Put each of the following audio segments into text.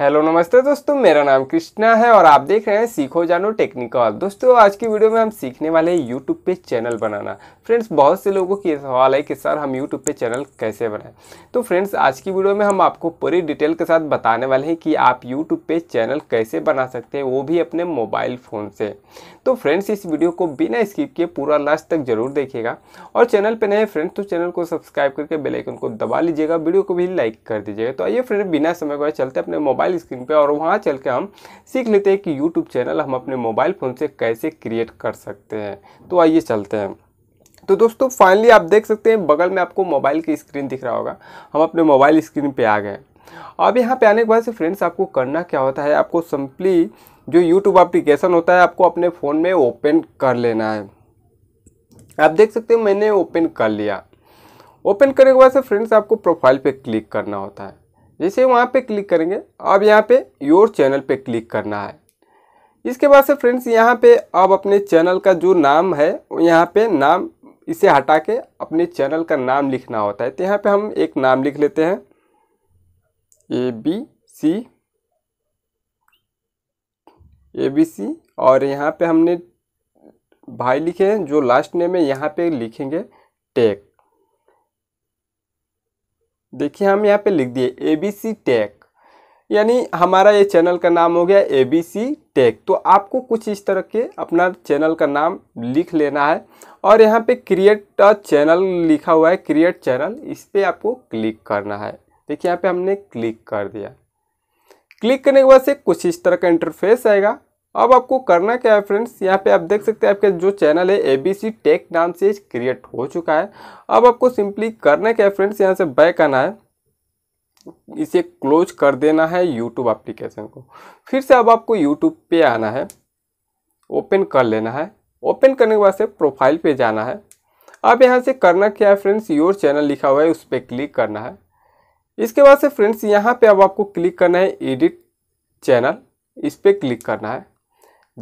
hello नमस्ते दोस्तों मेरा नाम कृष्णा है और आप देख रहे हैं सीखो जानो टेक्निकल दोस्तों आज की वीडियो में हम सीखने वाले हैं यूट्यूब पे चैनल बनाना फ्रेंड्स बहुत से लोगों की सवाल है कि सर हम यूट्यूब पे चैनल कैसे बनाएं तो फ्रेंड्स आज की वीडियो में हम आपको पूरी डिटेल के साथ बताने वाले हैं कि आप यूट्यूब पे चैनल कैसे बना सकते हैं वो भी अपने मोबाइल फ़ोन से तो फ्रेंड्स इस वीडियो को बिना स्किप किए पूरा लास्ट तक जरूर देखिएगा और चैनल पर नए फ्रेंड्स तो चैनल को सब्सक्राइब करके बेलाइकन को दबा लीजिएगा वीडियो को भी लाइक कर दीजिएगा तो आइए फ्रेंड बिना समय को चलते अपने मोबाइल मोबाइल स्क्रीन पे और वहाँ चल के हम सीख लेते हैं कि यूट्यूब चैनल हम अपने मोबाइल फ़ोन से कैसे क्रिएट कर सकते हैं तो आइए चलते हैं तो दोस्तों फाइनली आप देख सकते हैं बगल में आपको मोबाइल की स्क्रीन दिख रहा होगा हम अपने मोबाइल स्क्रीन पर आ गए अब यहाँ पर आने के बाद से फ्रेंड्स आपको करना क्या होता है आपको सिंपली जो यूट्यूब एप्लीकेशन होता है आपको अपने फ़ोन में ओपन कर लेना है आप देख सकते हैं मैंने ओपन कर लिया ओपन करने के बाद से फ्रेंड्स आपको प्रोफाइल पे क्लिक करना होता है जैसे वहाँ पे क्लिक करेंगे अब यहाँ पे योर चैनल पे क्लिक करना है इसके बाद से फ्रेंड्स यहाँ पे आप अपने चैनल का जो नाम है यहाँ पे नाम इसे हटा के अपने चैनल का नाम लिखना होता है तो यहाँ पे हम एक नाम लिख लेते हैं A B C A B C और यहाँ पे हमने भाई लिखे हैं जो लास्ट नेम है यहाँ पे लिखेंगे टेक देखिए हम यहाँ पे लिख दिए ए बी सी टेक यानी हमारा ये चैनल का नाम हो गया ए बी सी टेक तो आपको कुछ इस तरह के अपना चैनल का नाम लिख लेना है और यहाँ पे क्रिएट चैनल लिखा हुआ है क्रिएट चैनल इस पर आपको क्लिक करना है देखिए यहाँ पे हमने क्लिक कर दिया क्लिक करने के बाद से कुछ इस तरह का इंटरफेस आएगा अब आपको करना क्या है फ्रेंड्स यहाँ पे आप देख सकते हैं आपके जो चैनल है एबीसी टेक नाम से क्रिएट हो चुका है अब आपको सिंपली करना क्या है फ्रेंड्स यहाँ से बैक आना है इसे क्लोज कर देना है यूट्यूब एप्लीकेशन को फिर से अब आपको यूट्यूब पे आना है ओपन कर लेना है ओपन करने के बाद से प्रोफाइल पे जाना है अब यहाँ से करना क्या है फ्रेंड्स योर चैनल लिखा हुआ है उस पर क्लिक करना है इसके बाद से फ्रेंड्स यहाँ पर अब आपको क्लिक करना है एडिट चैनल इस पर क्लिक करना है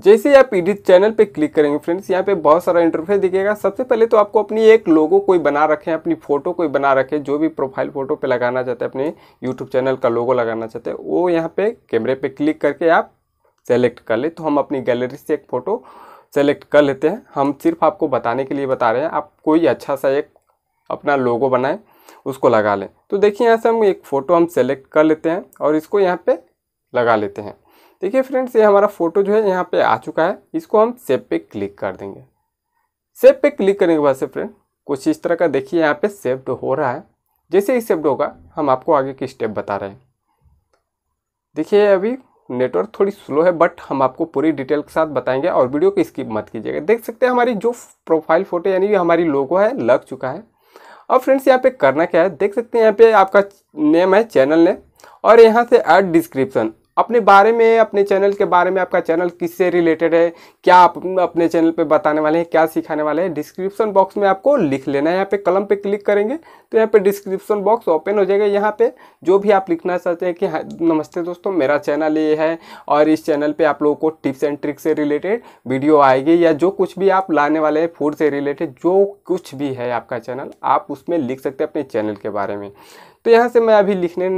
जैसे आप एडिट चैनल पे क्लिक करेंगे फ्रेंड्स यहाँ पे बहुत सारा इंटरफेस दिखेगा सबसे पहले तो आपको अपनी एक लोगो कोई बना रखें अपनी फ़ोटो कोई बना रखें जो भी प्रोफाइल फ़ोटो पे लगाना चाहते हैं अपने यूट्यूब चैनल का लोगो लगाना चाहते हैं वो यहाँ पे कैमरे पे क्लिक करके आप सेलेक्ट कर ले तो हम अपनी गैलरी से एक फ़ोटो सेलेक्ट कर लेते हैं हम सिर्फ आपको बताने के लिए बता रहे हैं आप कोई अच्छा सा एक अपना लोगो बनाएँ उसको लगा लें तो देखिए यहाँ से हम एक फ़ोटो हम सेलेक्ट कर लेते हैं और इसको यहाँ पर लगा लेते हैं देखिए फ्रेंड्स ये हमारा फोटो जो है यहाँ पे आ चुका है इसको हम सेब पे क्लिक कर देंगे सेब पे क्लिक करने के बाद से फ्रेंड कुछ इस तरह का देखिए यहाँ पे सेव्ड हो रहा है जैसे ही सेव्ड होगा हम आपको आगे की स्टेप बता रहे हैं देखिए अभी नेटवर्क थोड़ी स्लो है बट हम आपको पूरी डिटेल के साथ बताएंगे और वीडियो को स्किप मत कीजिएगा देख सकते हैं हमारी जो प्रोफाइल फ़ोटो यानी हमारी लोगो है लग चुका है अब फ्रेंड्स यहाँ पे करना क्या है देख सकते हैं यहाँ पे आपका नेम है चैनल नेम और यहाँ से ऐड डिस्क्रिप्शन अपने बारे में अपने चैनल के बारे में आपका चैनल किससे रिलेटेड है क्या आप अपने चैनल पे बताने वाले हैं क्या सिखाने वाले हैं डिस्क्रिप्शन बॉक्स में आपको लिख लेना है यहाँ पे कलम पे क्लिक करेंगे तो यहाँ पे डिस्क्रिप्शन बॉक्स ओपन हो जाएगा यहाँ पे जो भी आप लिखना चाहते हैं कि हाँ, नमस्ते दोस्तों मेरा चैनल ये है और इस चैनल पर आप लोगों को टिप्स एंड ट्रिक्स से रिलेटेड वीडियो आएगी या जो कुछ भी आप लाने वाले हैं फूड से रिलेटेड जो कुछ भी है आपका चैनल आप उसमें लिख सकते हैं अपने चैनल के बारे में तो यहाँ से मैं अभी लिखने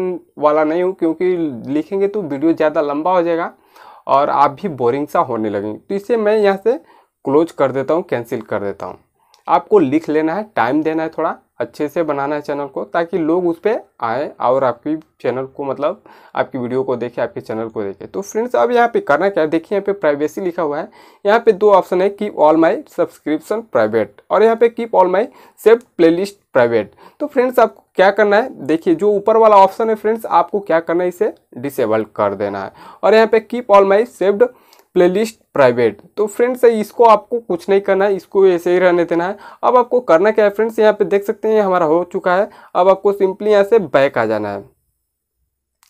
वाला नहीं हूँ क्योंकि लिखेंगे तो वीडियो ज़्यादा लंबा हो जाएगा और आप भी बोरिंग सा होने लगेंगे तो इसे मैं यहाँ से क्लोज कर देता हूँ कैंसिल कर देता हूँ आपको लिख लेना है टाइम देना है थोड़ा अच्छे से बनाना है चैनल को ताकि लोग उस पर आए और आपकी चैनल को मतलब आपकी वीडियो को देखें आपके चैनल को देखें तो फ्रेंड्स अब यहाँ पे करना क्या है देखिए यहाँ पे प्राइवेसी लिखा हुआ है यहाँ पे दो ऑप्शन है keep all my subscription private और यहाँ पे keep all my save playlist private तो फ्रेंड्स आपको क्या करना है देखिए जो ऊपर वाला ऑप्शन है फ्रेंड्स आपको क्या करना है इसे डिसेबल कर देना है और यहाँ पे keep all my saved playlist private तो फ्रेंड्स इसको आपको कुछ नहीं करना है इसको ऐसे ही रहने देना है अब आपको करना क्या है फ्रेंड्स यहाँ पे देख सकते हैं हमारा हो चुका है अब आपको सिंपली यहाँ से बैक आ जाना है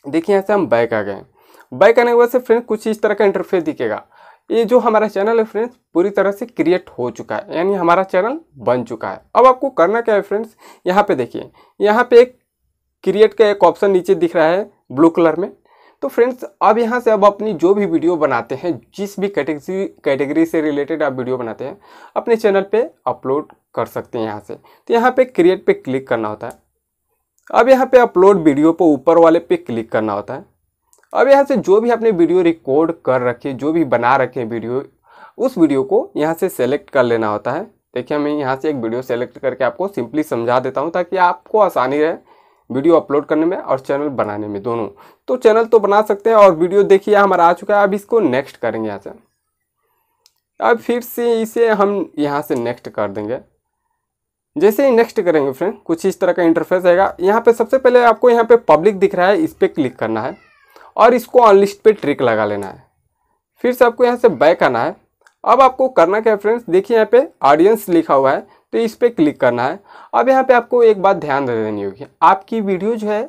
देखिए यहाँ से हम बैक आ गए बैक आने के बाद से फ्रेंड्स कुछ इस तरह का इंटरफेस दिखेगा ये जो हमारा चैनल है फ्रेंड्स पूरी तरह से क्रिएट हो चुका है यानी हमारा चैनल बन चुका है अब आपको करना क्या है फ्रेंड्स यहाँ पे देखिए यहाँ पे एक क्रिएट का एक ऑप्शन नीचे दिख रहा है ब्लू कलर में तो फ्रेंड्स अब यहाँ से अब अपनी जो भी वीडियो बनाते हैं जिस भी कैटेगरी कैटेगरी से रिलेटेड आप वीडियो बनाते हैं अपने चैनल पे अपलोड कर सकते हैं यहाँ से तो यहाँ पे क्रिएट पे क्लिक करना होता है अब यहाँ पे अपलोड वीडियो पर ऊपर वाले पे क्लिक करना होता है अब यहाँ से जो भी आपने वीडियो रिकॉर्ड कर रखे जो भी बना रखे वीडियो उस वीडियो को यहाँ से सेलेक्ट कर लेना होता है देखिए मैं यहाँ से एक वीडियो सेलेक्ट करके आपको सिंपली समझा देता हूँ ताकि आपको आसानी रहे वीडियो अपलोड करने में और चैनल बनाने में दोनों तो चैनल तो बना सकते हैं और वीडियो देखिए हमारा आ चुका है अब इसको नेक्स्ट करेंगे यहाँ से अब फिर से इसे हम यहाँ से नेक्स्ट कर देंगे जैसे ही नेक्स्ट करेंगे फ्रेंड कुछ इस तरह का इंटरफेस आएगा यहाँ पे सबसे पहले आपको यहाँ पे पब्लिक दिख रहा है इस पर क्लिक करना है और इसको अनलिस्ट पे ट्रिक लगा लेना है फिर से आपको यहाँ से बैक आना है अब आपको करना क्या है फ्रेंड्स देखिए यहाँ पे ऑडियंस लिखा हुआ है तो इस पर क्लिक करना है अब यहाँ पे आपको एक बात ध्यान दे देनी होगी आपकी वीडियो जो है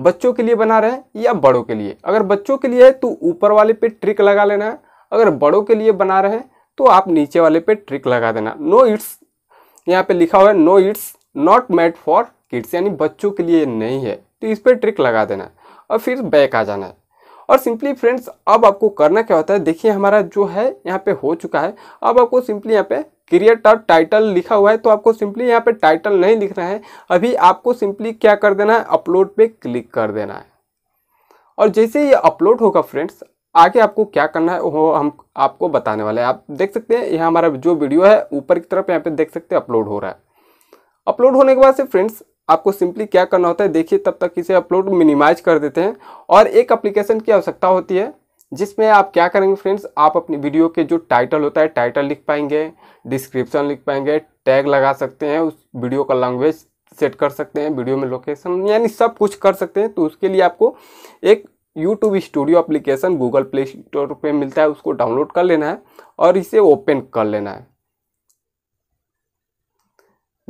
बच्चों के लिए बना रहे हैं या बड़ों के लिए अगर बच्चों के लिए है तो ऊपर वाले पे ट्रिक लगा लेना है अगर बड़ों के लिए बना रहे हैं तो आप नीचे वाले पे ट्रिक लगा देना नो इट्स यहाँ पे लिखा हुआ है no it's not made for kids यानी बच्चों के लिए नहीं है तो इस पर ट्रिक लगा देना है और फिर बैक आ जाना है और सिंपली फ्रेंड्स अब आपको करना क्या होता है देखिए हमारा जो है यहाँ पे हो चुका है अब आपको सिंपली यहाँ पे क्रिएट और टाइटल लिखा हुआ है तो आपको सिंपली यहाँ पे टाइटल नहीं लिख रहा है अभी आपको सिंपली क्या कर देना है अपलोड पे क्लिक कर देना है और जैसे ये अपलोड होगा फ्रेंड्स आगे आपको क्या करना है वो हम आपको बताने वाले हैं आप देख सकते हैं यहाँ हमारा जो वीडियो है ऊपर की तरफ यहाँ पे देख सकते हैं अपलोड हो रहा है अपलोड होने के बाद से फ्रेंड्स आपको सिंपली क्या करना होता है देखिए तब तक इसे अपलोड मिनिमाइज कर देते हैं और एक अप्लीकेशन की आवश्यकता होती है जिसमें आप क्या करेंगे फ्रेंड्स आप अपनी वीडियो के जो टाइटल होता है टाइटल लिख पाएंगे डिस्क्रिप्शन लिख पाएंगे टैग लगा सकते हैं उस वीडियो का लैंग्वेज सेट कर सकते हैं वीडियो में लोकेशन यानी सब कुछ कर सकते हैं तो उसके लिए आपको एक YouTube studio application Google play store पे मिलता है उसको डाउनलोड कर लेना है और इसे ओपन कर लेना है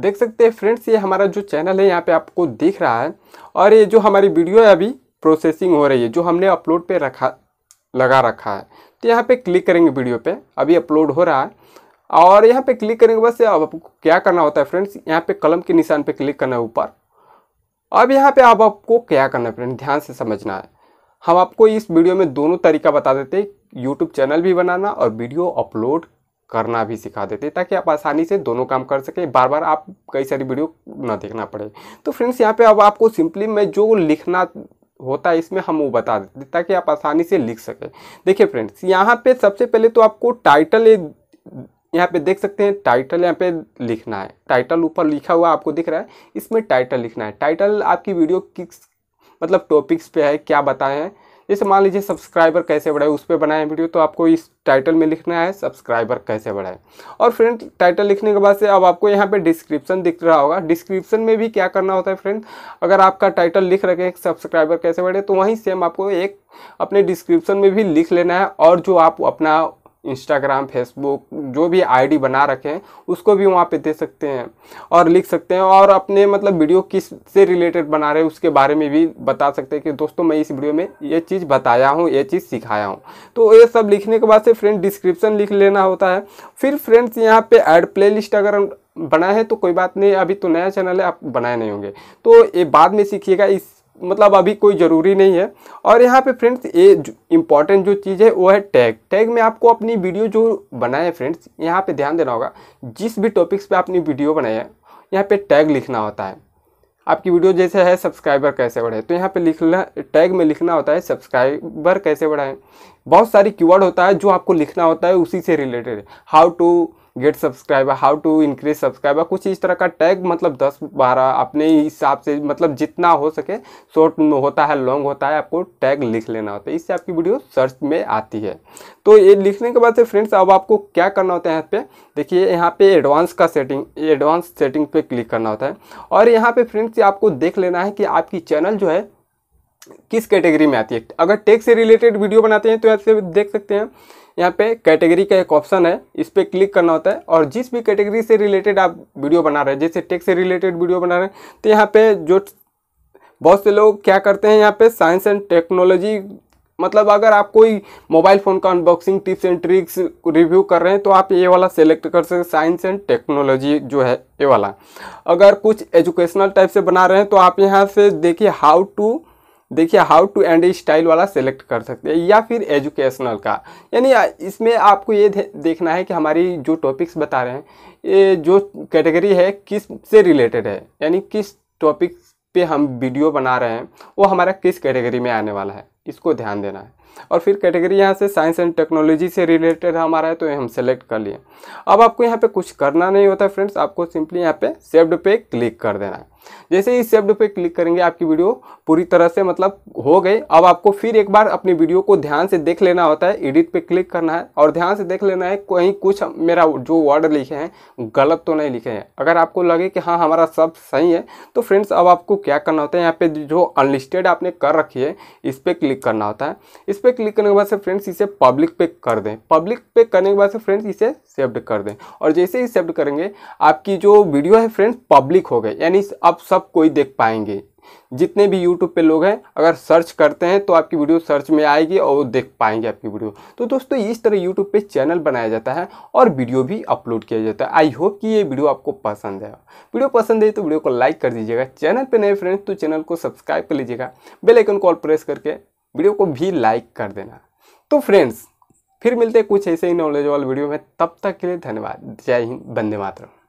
देख सकते हैं फ्रेंड्स ये हमारा जो चैनल है यहाँ पे आपको दिख रहा है और ये जो हमारी वीडियो है अभी प्रोसेसिंग हो रही है जो हमने अपलोड पे रखा लगा रखा है तो यहाँ पे क्लिक करेंगे वीडियो पे अभी अपलोड हो रहा है और यहाँ पे क्लिक करेंगे बस अब आपको क्या करना होता है फ्रेंड्स यहाँ पे कलम के निशान पे क्लिक करना है ऊपर अब यहाँ पे अब आपको क्या करना है फ्रेंड ध्यान से समझना है हम आपको इस वीडियो में दोनों तरीका बता देते हैं यूट्यूब चैनल भी बनाना और वीडियो अपलोड करना भी सिखा देते हैं ताकि आप आसानी से दोनों काम कर सकें बार बार आप कई सारी वीडियो ना देखना पड़े तो फ्रेंड्स यहाँ पे अब आपको सिंपली मैं जो लिखना होता है इसमें हम वो बता देते ताकि आप आसानी से लिख सकें देखिए फ्रेंड्स यहाँ पे सबसे पहले तो आपको टाइटल यहाँ पे देख सकते हैं टाइटल यहाँ पे लिखना है टाइटल ऊपर लिखा हुआ आपको दिख रहा है इसमें टाइटल लिखना है टाइटल आपकी वीडियो किस मतलब टॉपिक्स पे है क्या बताएं जैसे मान लीजिए सब्सक्राइबर कैसे बढ़ाए उस पर बनाए वीडियो तो आपको इस टाइटल में लिखना है सब्सक्राइबर कैसे बढ़ाए और फ्रेंड टाइटल लिखने के बाद से अब आपको यहाँ पे डिस्क्रिप्शन दिख रहा होगा डिस्क्रिप्शन में भी क्या करना होता है फ्रेंड अगर आपका टाइटल लिख रखे सब्सक्राइबर कैसे बढ़े तो वहीं सेम आपको एक अपने डिस्क्रिप्शन में भी लिख लेना है और जो आप अपना इंस्टाग्राम फेसबुक जो भी आईडी बना रखे हैं उसको भी वहाँ पे दे सकते हैं और लिख सकते हैं और अपने मतलब वीडियो किस से रिलेटेड बना रहे हैं उसके बारे में भी बता सकते हैं कि दोस्तों मैं इस वीडियो में ये चीज़ बताया हूँ ये चीज़ सिखाया हूँ तो ये सब लिखने के बाद से फ्रेंड डिस्क्रिप्शन लिख लेना होता है फिर फ्रेंड्स यहाँ पर एड प्ले अगर बनाए हैं तो कोई बात नहीं अभी तो नया चैनल है आप बनाए नहीं होंगे तो ये बाद में सीखिएगा इस मतलब अभी कोई ज़रूरी नहीं है और यहाँ पे फ्रेंड्स ये इम्पॉर्टेंट जो चीज़ है वो है टैग टैग में आपको अपनी वीडियो जो बनाए फ्रेंड्स यहाँ पे ध्यान देना होगा जिस भी टॉपिक्स पे आपने वीडियो बनाई है यहाँ पे टैग लिखना होता है आपकी वीडियो जैसे है सब्सक्राइबर कैसे बढ़े तो यहाँ पर लिखना टैग में लिखना होता है सब्सक्राइबर कैसे बढ़ाएँ बहुत सारी कीवर्ड होता है जो आपको लिखना होता है उसी से related how to get subscriber how to increase subscriber कुछ इस तरह का टैग मतलब दस बारह अपने हिसाब से मतलब जितना हो सके शॉर्ट होता है लॉन्ग होता है आपको टैग लिख लेना होता है इससे आपकी वीडियो सर्च में आती है तो ये लिखने के बाद से फ्रेंड्स अब आपको क्या करना होता है यहाँ पे देखिए यहाँ पे एडवांस का सेटिंग एडवांस सेटिंग पे क्लिक करना होता है और यहाँ पे फ्रेंड्स आपको देख लेना है कि आपकी चैनल जो है किस कैटेगरी में आती है अगर टेक से रिलेटेड वीडियो बनाते हैं तो ऐसे देख सकते हैं यहाँ पे कैटेगरी का एक ऑप्शन है इस पर क्लिक करना होता है और जिस भी कैटेगरी से रिलेटेड आप वीडियो बना रहे हैं जैसे टेक से रिलेटेड वीडियो बना रहे हैं तो यहाँ पे जो बहुत से लोग क्या करते हैं यहाँ पे साइंस एंड टेक्नोलॉजी मतलब अगर आप कोई मोबाइल फ़ोन का unboxing tips and tricks review कर रहे हैं तो आप ये वाला सेलेक्ट कर सकते साइंस एंड टेक्नोलॉजी जो है ये वाला अगर कुछ एजुकेशनल टाइप से बना रहे हैं तो आप यहाँ से देखिए हाउ टू देखिए हाउ टू एंड स्टाइल वाला सेलेक्ट कर सकते हैं या फिर एजुकेशनल का यानी इसमें आपको ये देखना है कि हमारी जो टॉपिक्स बता रहे हैं ये जो कैटेगरी है किस से रिलेटेड है यानी किस टॉपिक पे हम वीडियो बना रहे हैं वो हमारा किस कैटेगरी में आने वाला है इसको ध्यान देना है और फिर कैटेगरी यहाँ से साइंस एंड टेक्नोलॉजी से रिलेटेड हमारा है तो ये हम सेलेक्ट कर लिए अब आपको यहाँ पे कुछ करना नहीं होता फ्रेंड्स आपको सिंपली यहाँ पे सेव्ड पे क्लिक कर देना है जैसे ही सेव्ड पे क्लिक करेंगे आपकी वीडियो पूरी तरह से मतलब हो गई अब आपको फिर एक बार अपनी वीडियो को ध्यान से देख लेना होता है एडिट पे क्लिक करना है और ध्यान से देख लेना है कहीं कुछ मेरा जो वर्ड लिखे हैं गलत तो नहीं लिखे हैं अगर आपको लगे कि हाँ हमारा सब सही है तो फ्रेंड्स अब आपको क्या करना होता है यहाँ पे जो अनलिस्टेड आपने कर रखी है इस पर क्लिक करना होता है इस पर क्लिक करने के बाद से फ्रेंड्स इसे पब्लिक पे कर दें पब्लिक पे करने के बाद से फ्रेंड्स इसे सेव्ड कर दें और जैसे ही सेव्ड करेंगे आपकी जो वीडियो है फ्रेंड्स पब्लिक हो गए यानी अब आप सब कोई देख पाएंगे जितने भी YouTube पे लोग हैं अगर सर्च करते हैं तो आपकी वीडियो सर्च में आएगी और वो देख पाएंगे आपकी वीडियो तो दोस्तों इस तरह YouTube पे चैनल बनाया जाता है और वीडियो भी अपलोड किया जाता है आई होप कि ये वीडियो आपको पसंद है वीडियो पसंद है तो वीडियो को लाइक कर दीजिएगा चैनल पे नए फ्रेंड्स तो चैनल को सब्सक्राइब कर लीजिएगा बेलाइकन को ऑल प्रेस करके वीडियो को भी लाइक कर देना तो फ्रेंड्स फिर मिलते हैं कुछ ऐसे ही नॉलेज वाले वीडियो में तब तक के लिए धन्यवाद जय हिंद बंदे मातरम